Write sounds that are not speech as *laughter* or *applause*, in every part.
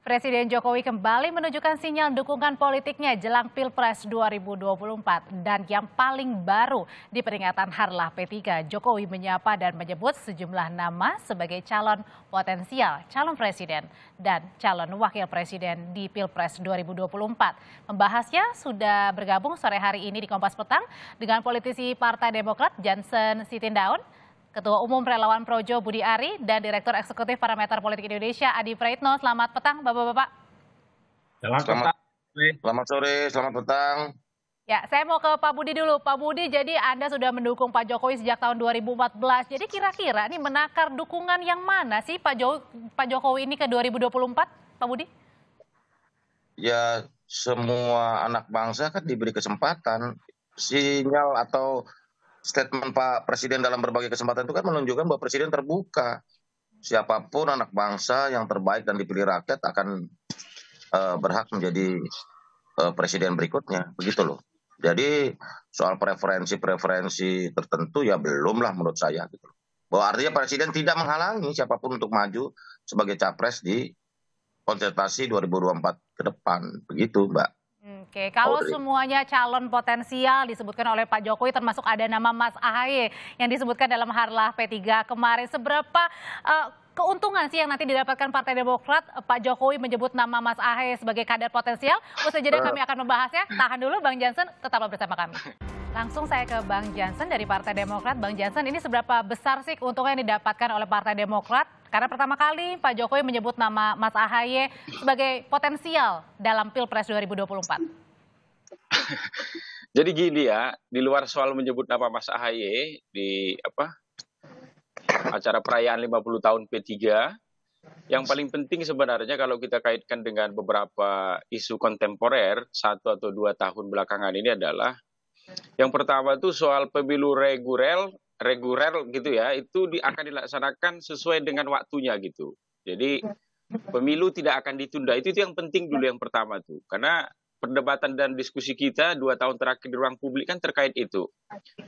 Presiden Jokowi kembali menunjukkan sinyal dukungan politiknya jelang Pilpres 2024 dan yang paling baru di peringatan Harlah P3, Jokowi menyapa dan menyebut sejumlah nama sebagai calon potensial calon presiden dan calon wakil presiden di Pilpres 2024. Membahasnya sudah bergabung sore hari ini di Kompas Petang dengan politisi Partai Demokrat Jansen Sitindaun. Ketua Umum Relawan Projo Budi Ari dan Direktur Eksekutif Parameter Politik Indonesia Adi Praitno. Selamat petang Bapak-bapak. Selamat, selamat Selamat sore, selamat petang. Ya, saya mau ke Pak Budi dulu. Pak Budi, jadi Anda sudah mendukung Pak Jokowi sejak tahun 2014. Jadi kira-kira ini menakar dukungan yang mana sih Pak, jo Pak Jokowi ini ke 2024, Pak Budi? Ya, semua anak bangsa kan diberi kesempatan. Sinyal atau statement Pak Presiden dalam berbagai kesempatan itu kan menunjukkan bahwa Presiden terbuka. Siapapun anak bangsa yang terbaik dan dipilih rakyat akan uh, berhak menjadi uh, Presiden berikutnya. Begitu loh. Jadi soal preferensi-preferensi tertentu ya belum lah menurut saya gitu. Bahwa artinya Presiden tidak menghalangi siapapun untuk maju sebagai capres di konsentrasi 2024 ke depan. Begitu Mbak. Oke, kalau oh, iya. semuanya calon potensial disebutkan oleh Pak Jokowi termasuk ada nama Mas Ahaye yang disebutkan dalam Harlah P3 kemarin seberapa uh, keuntungan sih yang nanti didapatkan Partai Demokrat Pak Jokowi menyebut nama Mas Ahaye sebagai kader potensial. Usai jeda nah. kami akan membahasnya. Tahan dulu Bang Jansen, tetaplah bersama kami. Langsung saya ke Bang Jansen dari Partai Demokrat. Bang Jansen, ini seberapa besar sih keuntungan yang didapatkan oleh Partai Demokrat karena pertama kali Pak Jokowi menyebut nama Mas Ahaye sebagai potensial dalam Pilpres 2024. *laughs* Jadi gini ya, di luar soal menyebut nama Mas Ahaye di apa acara perayaan 50 tahun P3, yang paling penting sebenarnya kalau kita kaitkan dengan beberapa isu kontemporer satu atau dua tahun belakangan ini adalah yang pertama itu soal pemilu reguler reguler gitu ya itu di, akan dilaksanakan sesuai dengan waktunya gitu. Jadi pemilu tidak akan ditunda itu itu yang penting dulu yang pertama tuh karena perdebatan dan diskusi kita dua tahun terakhir di ruang publik kan terkait itu.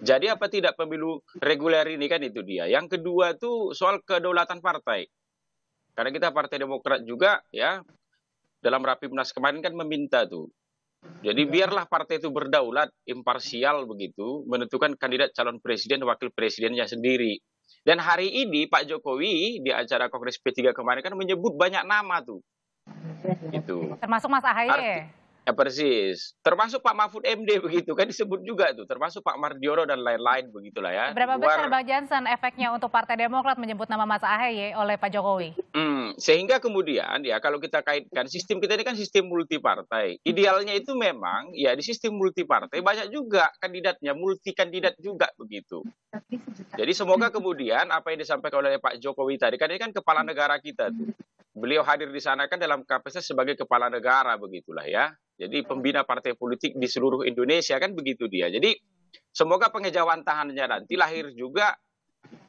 Jadi apa tidak pemilu reguler ini kan itu dia. Yang kedua tuh soal kedaulatan partai. Karena kita Partai Demokrat juga ya dalam Rapimnas kemarin kan meminta tuh jadi biarlah partai itu berdaulat, imparsial begitu, menentukan kandidat calon presiden, wakil presidennya sendiri. Dan hari ini Pak Jokowi di acara Kongres P3 kemarin kan menyebut banyak nama tuh. Gitu. Termasuk Mas Ahaye. Arti Ya persis. Termasuk Pak Mahfud MD *laughs* begitu kan disebut juga tuh. Termasuk Pak Mardioro dan lain-lain begitulah ya. Berapa Luar... besar Bang Jansen efeknya untuk Partai Demokrat menyebut nama Mas Ahaye oleh Pak Jokowi? Hmm, sehingga kemudian ya kalau kita kaitkan sistem kita ini kan sistem multi partai. Idealnya itu memang ya di sistem multi partai banyak juga kandidatnya, multi kandidat juga begitu. Jadi semoga kemudian apa yang disampaikan oleh Pak Jokowi tadi kan ini kan kepala negara kita tuh beliau hadir di sana kan dalam kapasitas sebagai kepala negara begitulah ya. Jadi pembina partai politik di seluruh Indonesia kan begitu dia. Jadi semoga pengejauhan tahannya nanti lahir juga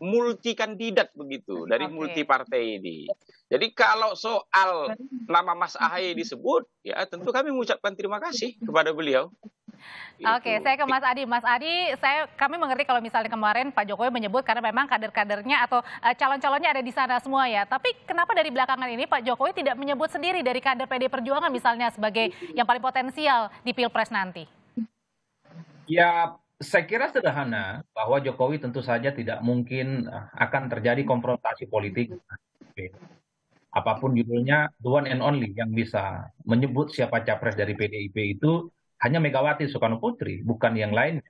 multi kandidat begitu dari okay. multi partai ini. Jadi kalau soal nama Mas Ahaye disebut, ya tentu kami mengucapkan terima kasih kepada beliau. Gitu. Oke, okay, saya ke Mas Adi. Mas Adi, saya kami mengerti kalau misalnya kemarin Pak Jokowi menyebut karena memang kader-kadernya atau eh, calon-calonnya ada di sana semua ya. Tapi kenapa dari belakangan ini Pak Jokowi tidak menyebut sendiri dari kader PD Perjuangan misalnya sebagai yang paling potensial di Pilpres nanti? Ya, saya kira sederhana bahwa Jokowi tentu saja tidak mungkin eh, akan terjadi konfrontasi politik. Apapun judulnya, the one and only yang bisa menyebut siapa capres dari PDIP itu hanya Megawati Soekarno Putri, bukan yang lain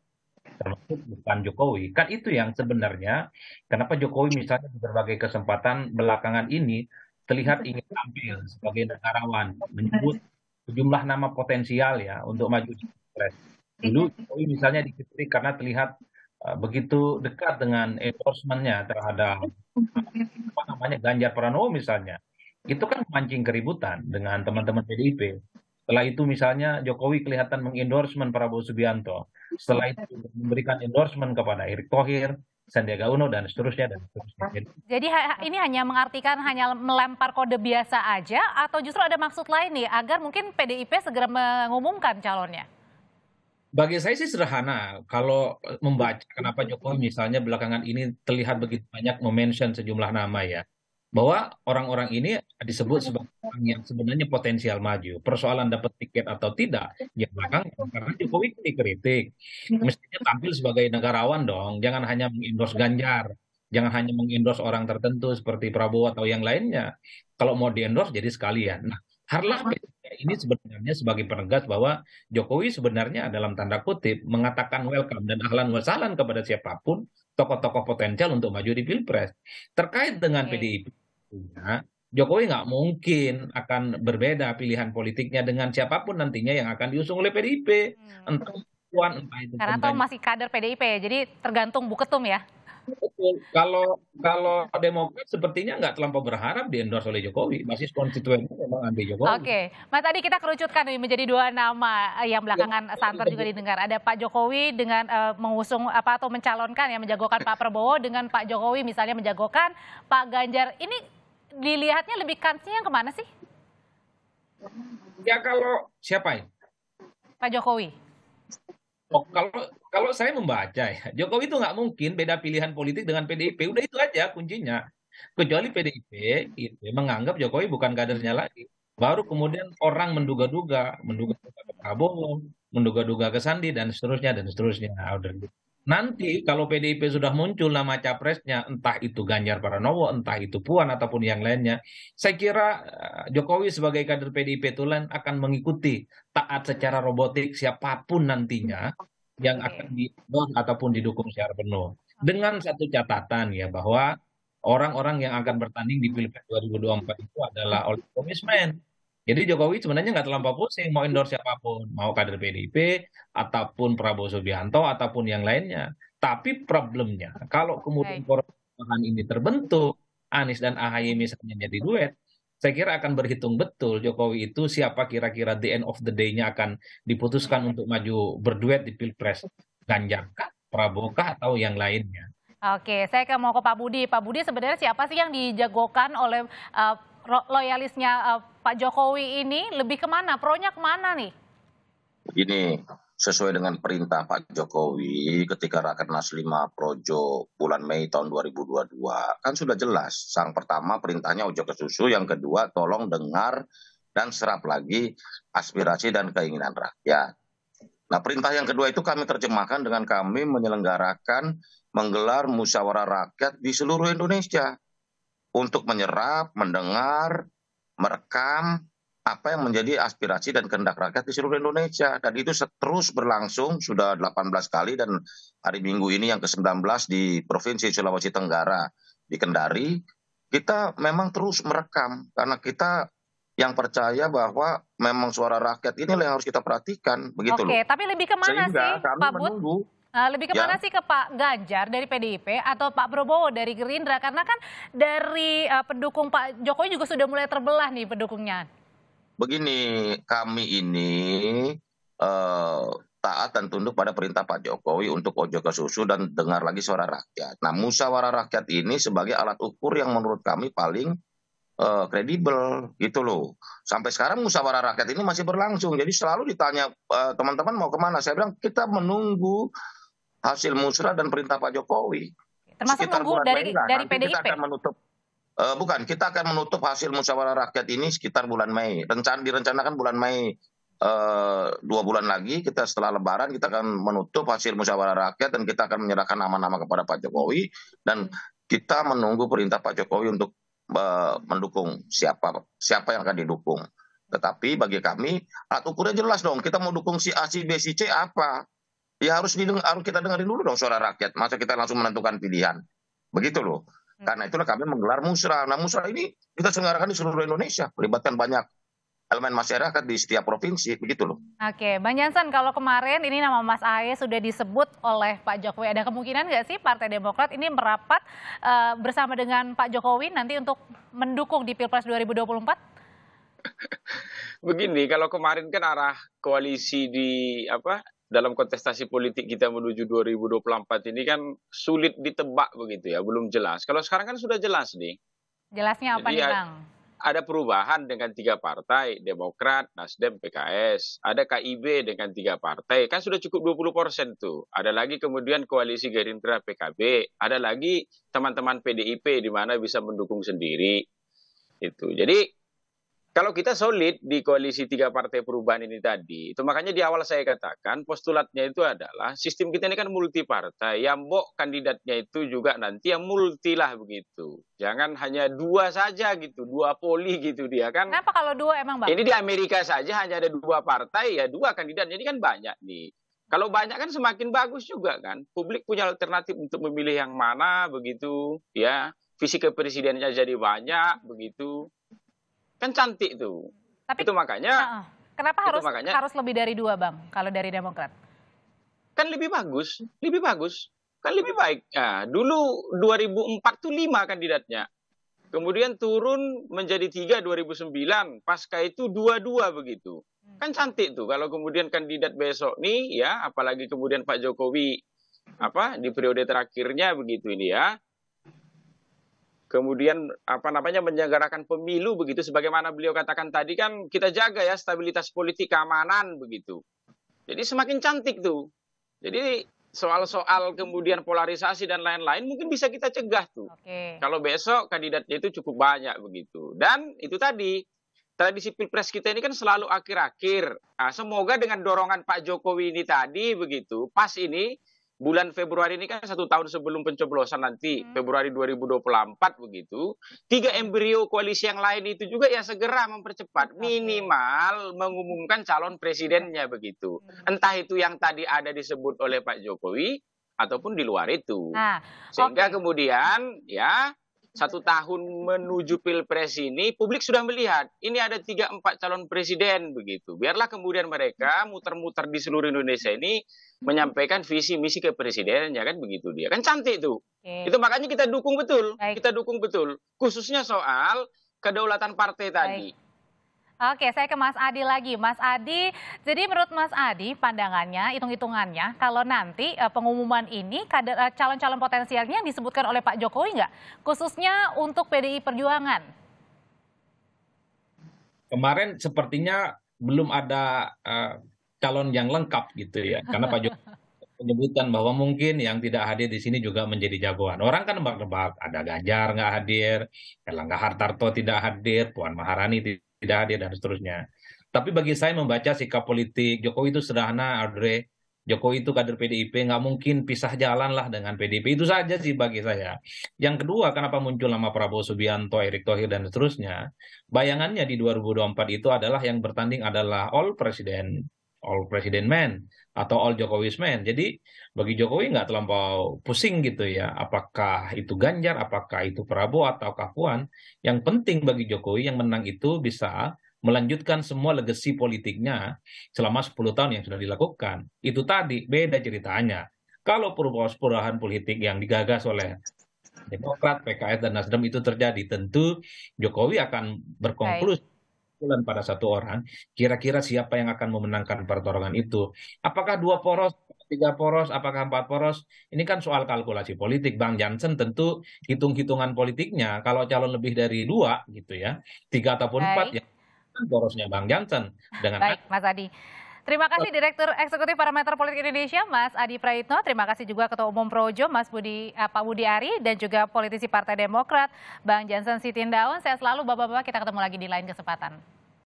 termasuk bukan Jokowi. Kan itu yang sebenarnya kenapa Jokowi misalnya di berbagai kesempatan belakangan ini terlihat ingin tampil sebagai negarawan, menyebut sejumlah nama potensial ya untuk maju di Pilpres. Dulu Jokowi misalnya dikritik karena terlihat eh, begitu dekat dengan endorsementnya terhadap apa namanya Ganjar Pranowo misalnya. Itu kan mancing keributan dengan teman-teman PDIP. Setelah itu misalnya Jokowi kelihatan mengendorsement Prabowo Subianto. Setelah itu memberikan endorsement kepada Erick Thohir, Sandiaga Uno dan seterusnya dan seterusnya. Jadi ini hanya mengartikan hanya melempar kode biasa aja atau justru ada maksud lain nih agar mungkin PDIP segera mengumumkan calonnya? Bagi saya sih sederhana kalau eh, membaca kenapa Jokowi misalnya belakangan ini terlihat begitu banyak memention sejumlah nama ya bahwa orang-orang ini disebut iya. sebagai orang yang sebenarnya potensial maju. Persoalan dapat tiket atau tidak, ya belakang iya. karena Jokowi kan dikritik. Iya. Mestinya tampil sebagai negarawan dong, jangan hanya mengendorse Ganjar, jangan hanya mengendorse orang tertentu seperti Prabowo atau yang lainnya. Kalau mau diendorse jadi sekalian. Nah, harlah ini sebenarnya sebagai penegas bahwa Jokowi sebenarnya dalam tanda kutip mengatakan welcome dan ahlan wasalan kepada siapapun tokoh-tokoh potensial untuk maju di Pilpres. Terkait dengan PDIP, artinya Jokowi nggak mungkin akan berbeda pilihan politiknya dengan siapapun nantinya yang akan diusung oleh PDIP. Hmm, entah Puan, entah itu. Karena toh masih kader PDIP, ya, jadi tergantung buketum ya. Betul. Kalau kalau Demokrat sepertinya nggak terlampau berharap di endorse oleh Jokowi. masih konstituen memang ambil Jokowi. Oke, Mas tadi kita kerucutkan menjadi dua nama eh, yang belakangan ya, santer juga didengar. Ada Pak Jokowi dengan uh, mengusung apa atau mencalonkan yang menjagokan Pak Prabowo dengan Pak Jokowi misalnya menjagokan Pak Ganjar. Ini dilihatnya lebih kansnya yang kemana sih? Ya kalau siapa ini? Ya? Pak Jokowi. Oh, kalau kalau saya membaca ya, Jokowi itu nggak mungkin beda pilihan politik dengan PDIP. Udah itu aja kuncinya. Kecuali PDIP itu ya, menganggap Jokowi bukan kadernya lagi. Baru kemudian orang menduga-duga, menduga-duga ke Prabowo, menduga-duga ke Sandi dan seterusnya dan seterusnya. Order Nanti kalau PDIP sudah muncul nama capresnya, entah itu Ganjar Pranowo, entah itu Puan ataupun yang lainnya, saya kira eh, Jokowi sebagai kader PDIP Tulen akan mengikuti taat secara robotik siapapun nantinya yang akan didukung ataupun didukung secara penuh. Dengan satu catatan ya bahwa orang-orang yang akan bertanding di Pilpres 2024 itu adalah oleh komismen jadi ya Jokowi sebenarnya nggak terlampau pusing mau endorse siapapun, mau kader PDIP ataupun Prabowo Subianto ataupun yang lainnya. Tapi problemnya kalau kemudian perubahan ini terbentuk, Anies dan AHY misalnya jadi duet, saya kira akan berhitung betul Jokowi itu siapa kira-kira the end of the day-nya akan diputuskan untuk maju berduet di Pilpres. Ganjar kah, Prabowo kah, atau yang lainnya. Oke, saya ke mau ke Pak Budi. Pak Budi sebenarnya siapa sih yang dijagokan oleh uh, loyalisnya uh, Pak Jokowi ini lebih kemana? Pronya kemana nih? Ini sesuai dengan perintah Pak Jokowi ketika Rakernas 5 Projo bulan Mei tahun 2022 kan sudah jelas sang pertama perintahnya ojo ke susu yang kedua tolong dengar dan serap lagi aspirasi dan keinginan rakyat. Nah, perintah yang kedua itu kami terjemahkan dengan kami menyelenggarakan menggelar musyawarah rakyat di seluruh Indonesia untuk menyerap, mendengar, merekam apa yang menjadi aspirasi dan kehendak rakyat di seluruh Indonesia. Dan itu terus berlangsung sudah 18 kali dan hari Minggu ini yang ke-19 di Provinsi Sulawesi Tenggara di Kendari, kita memang terus merekam karena kita yang percaya bahwa memang suara rakyat inilah yang harus kita perhatikan begitu Oke, loh. tapi lebih kemana Sehingga sih, Pak Bud? Eh, lebih kemana ya. sih ke Pak Ganjar dari PDIP atau Pak Prabowo dari Gerindra? Karena kan dari uh, pendukung Pak Jokowi juga sudah mulai terbelah nih pendukungnya. Begini, kami ini uh, taat dan tunduk pada perintah Pak Jokowi untuk ojo ke susu dan dengar lagi suara rakyat. Nah, musyawarah rakyat ini sebagai alat ukur yang menurut kami paling kredibel uh, gitu loh. Sampai sekarang musyawarah rakyat ini masih berlangsung. Jadi selalu ditanya teman-teman uh, mau kemana? Saya bilang kita menunggu hasil musrah dan perintah Pak Jokowi. Termasuk sekitar bulan dari, Mei dari PDIP. Kita akan menutup uh, bukan, kita akan menutup hasil musyawarah rakyat ini sekitar bulan Mei. Rencana direncanakan bulan Mei uh, dua bulan lagi kita setelah Lebaran kita akan menutup hasil musyawarah rakyat dan kita akan menyerahkan nama-nama kepada Pak Jokowi dan kita menunggu perintah Pak Jokowi untuk uh, mendukung siapa siapa yang akan didukung. Tetapi bagi kami alat ah, ukurnya jelas dong. Kita mau dukung si A, si B, si C apa? Ya harus didengar, harus kita dengarin dulu dong suara rakyat. Masa kita langsung menentukan pilihan. Begitu loh. Hmm. Karena itulah kami menggelar musra. Nah musra ini kita selenggarakan di seluruh Indonesia. Melibatkan banyak elemen masyarakat di setiap provinsi, begitu loh. Oke, Bang Jansen, kalau kemarin ini nama Mas Ahy sudah disebut oleh Pak Jokowi, ada kemungkinan nggak sih Partai Demokrat ini merapat uh, bersama dengan Pak Jokowi nanti untuk mendukung di Pilpres 2024? *laughs* Begini, kalau kemarin kan arah koalisi di apa dalam kontestasi politik kita menuju 2024 ini kan sulit ditebak begitu ya, belum jelas. Kalau sekarang kan sudah jelas nih. Jelasnya apa Jadi, nih Bang? Ada perubahan dengan tiga partai, Demokrat, Nasdem, PKS. Ada KIB dengan tiga partai, kan sudah cukup 20 persen tuh. Ada lagi kemudian koalisi Gerindra, PKB. Ada lagi teman-teman PDIP di mana bisa mendukung sendiri. Itu. Jadi kalau kita solid di koalisi tiga partai perubahan ini tadi, itu makanya di awal saya katakan postulatnya itu adalah sistem kita ini kan multi partai, yang bok kandidatnya itu juga nanti yang multi lah begitu. Jangan hanya dua saja gitu, dua poli gitu dia kan. Kenapa kalau dua emang Bang? Ini di Amerika saja hanya ada dua partai, ya dua kandidat, jadi kan banyak nih. Kalau banyak kan semakin bagus juga kan. Publik punya alternatif untuk memilih yang mana begitu ya. Visi kepresidennya jadi banyak begitu. Kan cantik tuh. Tapi itu makanya uh Kenapa harus makanya, harus lebih dari dua, Bang? Kalau dari Demokrat? Kan lebih bagus, lebih bagus. Kan lebih baik. Nah, dulu 2004 tuh lima kandidatnya. Kemudian turun menjadi tiga 2009, pasca itu dua dua begitu. Kan cantik tuh kalau kemudian kandidat besok nih ya, apalagi kemudian Pak Jokowi apa di periode terakhirnya begitu ini ya kemudian apa namanya menyelenggarakan pemilu begitu sebagaimana beliau katakan tadi kan kita jaga ya stabilitas politik keamanan begitu. Jadi semakin cantik tuh. Jadi soal-soal kemudian polarisasi dan lain-lain mungkin bisa kita cegah tuh. Okay. Kalau besok kandidatnya itu cukup banyak begitu. Dan itu tadi tradisi pilpres kita ini kan selalu akhir-akhir. Nah, semoga dengan dorongan Pak Jokowi ini tadi begitu, pas ini bulan Februari ini kan satu tahun sebelum pencoblosan nanti hmm. Februari 2024 begitu tiga embrio koalisi yang lain itu juga ya segera mempercepat minimal mengumumkan calon presidennya begitu entah itu yang tadi ada disebut oleh Pak Jokowi ataupun di luar itu nah, sehingga okay. kemudian ya satu tahun menuju pilpres ini publik sudah melihat ini ada tiga empat calon presiden begitu. Biarlah kemudian mereka muter-muter di seluruh Indonesia ini menyampaikan visi misi ke presiden ya kan begitu dia kan cantik tuh. Okay. Itu makanya kita dukung betul, Baik. kita dukung betul. Khususnya soal kedaulatan partai Baik. tadi. Oke, saya ke Mas Adi lagi. Mas Adi, jadi menurut Mas Adi pandangannya, hitung-hitungannya, kalau nanti eh, pengumuman ini eh, calon-calon potensialnya disebutkan oleh Pak Jokowi nggak? Khususnya untuk PDI Perjuangan. Kemarin sepertinya belum ada uh, calon yang lengkap gitu ya, karena Pak Jokowi *laughs* menyebutkan bahwa mungkin yang tidak hadir di sini juga menjadi jagoan. Orang kan nebak-nebak, ada Ganjar nggak hadir, Erlangga Hartarto tidak hadir, Puan Maharani tidak tidak hadir dan seterusnya. Tapi bagi saya membaca sikap politik Jokowi itu sederhana, Andre. Jokowi itu kader PDIP, nggak mungkin pisah jalan lah dengan PDIP. Itu saja sih bagi saya. Yang kedua, kenapa muncul nama Prabowo Subianto, Erick Thohir, dan seterusnya. Bayangannya di 2024 itu adalah yang bertanding adalah all president, all president man atau all Jokowi's man. Jadi bagi Jokowi nggak terlampau pusing gitu ya. Apakah itu Ganjar, apakah itu Prabowo atau Kapuan Yang penting bagi Jokowi yang menang itu bisa melanjutkan semua legasi politiknya selama 10 tahun yang sudah dilakukan. Itu tadi beda ceritanya. Kalau perubahan-perubahan politik yang digagas oleh Demokrat, PKS, dan Nasdem itu terjadi, tentu Jokowi akan berkonklusi kesimpulan pada satu orang, kira-kira siapa yang akan memenangkan pertarungan itu. Apakah dua poros, tiga poros, apakah empat poros? Ini kan soal kalkulasi politik. Bang Jansen tentu hitung-hitungan politiknya, kalau calon lebih dari dua gitu ya, tiga ataupun Baik. empat ya, kan porosnya Bang Jansen. Dengan Baik, Mas Adi. Terima kasih Direktur Eksekutif Parameter Politik Indonesia Mas Adi Praitno, terima kasih juga Ketua Umum Projo Mas Budi eh, Pak Budi Ari dan juga politisi Partai Demokrat Bang Jansen Sitindaun. Saya selalu bapak-bapak kita ketemu lagi di lain kesempatan.